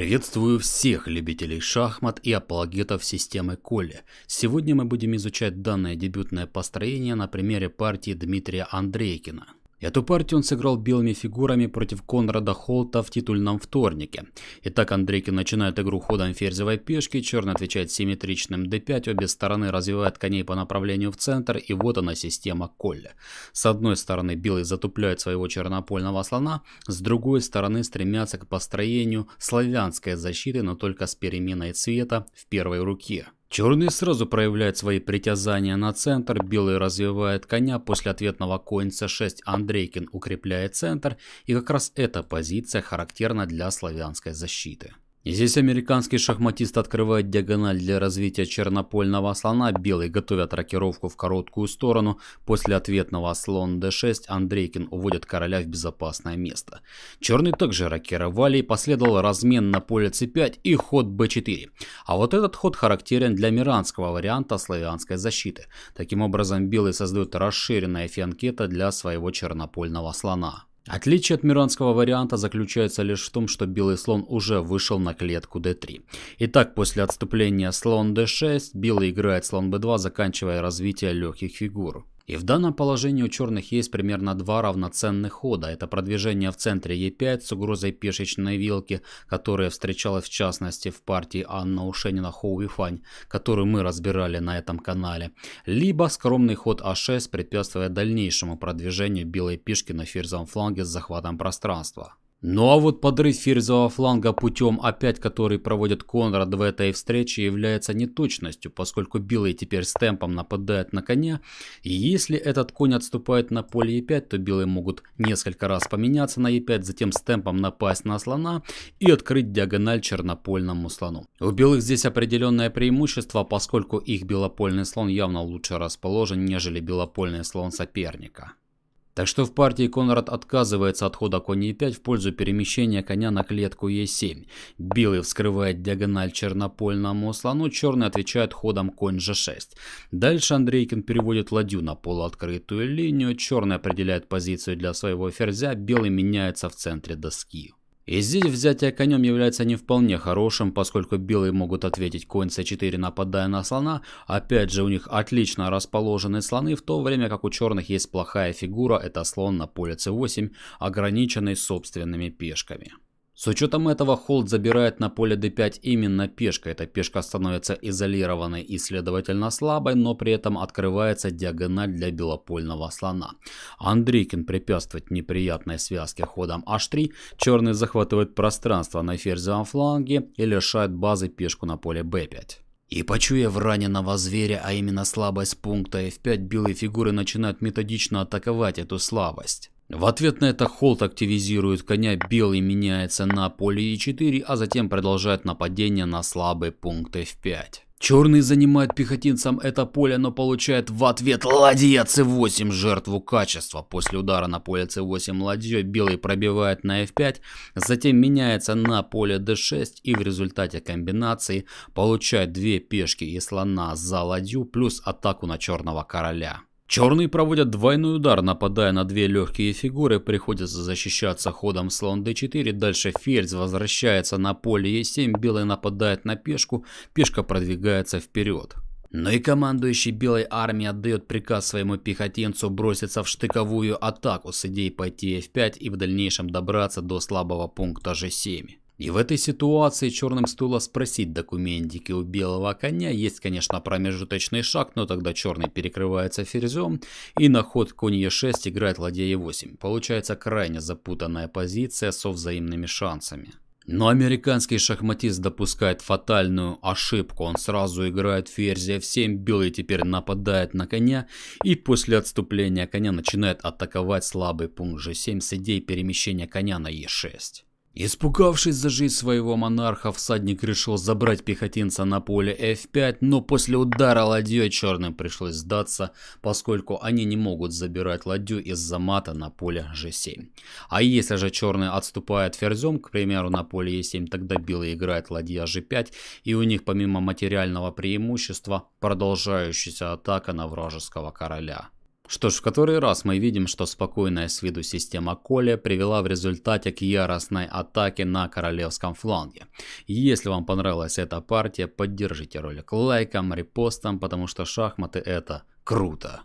Приветствую всех любителей шахмат и апологетов системы Коля. Сегодня мы будем изучать данное дебютное построение на примере партии Дмитрия Андрейкина. Эту партию он сыграл белыми фигурами против Конрада Холта в титульном вторнике. Итак, Андрейкин начинает игру ходом ферзевой пешки, черный отвечает симметричным d5, обе стороны развивают коней по направлению в центр, и вот она система Колля. С одной стороны белый затупляет своего чернопольного слона, с другой стороны стремятся к построению славянской защиты, но только с переменой цвета в первой руке. Черный сразу проявляет свои притязания на центр, белый развивает коня, после ответного конь c6 Андрейкин укрепляет центр, и как раз эта позиция характерна для славянской защиты. Здесь американский шахматист открывает диагональ для развития чернопольного слона. Белый готовят рокировку в короткую сторону. После ответного слон d6 Андрейкин уводит короля в безопасное место. Черные также рокировали и последовал размен на поле c5 и ход b4. А вот этот ход характерен для миранского варианта славянской защиты. Таким образом белый создает расширенное фианкета для своего чернопольного слона. Отличие от миранского варианта заключается лишь в том, что белый слон уже вышел на клетку d3. Итак, после отступления слон d6, белый играет слон b2, заканчивая развитие легких фигур. И в данном положении у черных есть примерно два равноценных хода. Это продвижение в центре Е5 с угрозой пешечной вилки, которая встречалась в частности в партии Анна Ушенина Хоу Фань, которую мы разбирали на этом канале. Либо скромный ход А6, препятствуя дальнейшему продвижению белой пешки на ферзовом фланге с захватом пространства. Ну а вот подрыв фирзового фланга путем, опять который проводит Конрад в этой встрече, является неточностью, поскольку белые теперь с темпом нападают на коня, и если этот конь отступает на поле e5, то белые могут несколько раз поменяться на e5, затем с темпом напасть на слона и открыть диагональ чернопольному слону. У белых здесь определенное преимущество, поскольку их белопольный слон явно лучше расположен, нежели белопольный слон соперника. Так что в партии Конрад отказывается от хода конь e5 в пользу перемещения коня на клетку e7. Белый вскрывает диагональ чернопольному слону, черный отвечает ходом конь g6. Дальше Андрейкин переводит ладью на полуоткрытую линию, черный определяет позицию для своего ферзя, белый меняется в центре доски. И здесь взятие конем является не вполне хорошим, поскольку белые могут ответить конь c4, нападая на слона. Опять же, у них отлично расположены слоны, в то время как у черных есть плохая фигура, это слон на поле c8, ограниченный собственными пешками. С учетом этого Холд забирает на поле d5 именно пешка. Эта пешка становится изолированной и следовательно слабой, но при этом открывается диагональ для белопольного слона. Андрейкин препятствует неприятной связке ходом h3. Черный захватывает пространство на ферзевом фланге и лишает базы пешку на поле b5. И почуяв раненого зверя, а именно слабость пункта f5, белые фигуры начинают методично атаковать эту слабость. В ответ на это Холт активизирует коня, белый меняется на поле Е4, а затем продолжает нападение на слабый пункт F5. Черный занимает пехотинцам это поле, но получает в ответ ладья c8 жертву качества. После удара на поле c8 ладьей белый пробивает на f5, затем меняется на поле d6 и в результате комбинации получает две пешки и слона за ладью плюс атаку на черного короля. Черные проводят двойной удар, нападая на две легкие фигуры, приходится защищаться ходом слон d4, дальше ферзь возвращается на поле e7, белый нападает на пешку, пешка продвигается вперед. Но ну и командующий белой армией отдает приказ своему пехотинцу броситься в штыковую атаку с идеей пойти f5 и в дальнейшем добраться до слабого пункта g7. И в этой ситуации черным стоило спросить документики у белого коня. Есть, конечно, промежуточный шаг, но тогда черный перекрывается ферзем, и на ход конь Е6 играет ладья Е8. Получается крайне запутанная позиция со взаимными шансами. Но американский шахматист допускает фатальную ошибку. Он сразу играет ферзь f7, белый теперь нападает на коня и после отступления коня начинает атаковать слабый пункт g7 с идеей перемещения коня на e6. Испугавшись за жизнь своего монарха, всадник решил забрать пехотинца на поле F5, но после удара ладьей черным пришлось сдаться, поскольку они не могут забирать ладью из-за мата на поле G7. А если же черные отступают ферзем, к примеру, на поле E7, тогда белый играет ладья G5, и у них помимо материального преимущества продолжающаяся атака на вражеского короля. Что ж, в который раз мы видим, что спокойная с виду система Коля привела в результате к яростной атаке на королевском фланге. Если вам понравилась эта партия, поддержите ролик лайком, репостом, потому что шахматы это круто.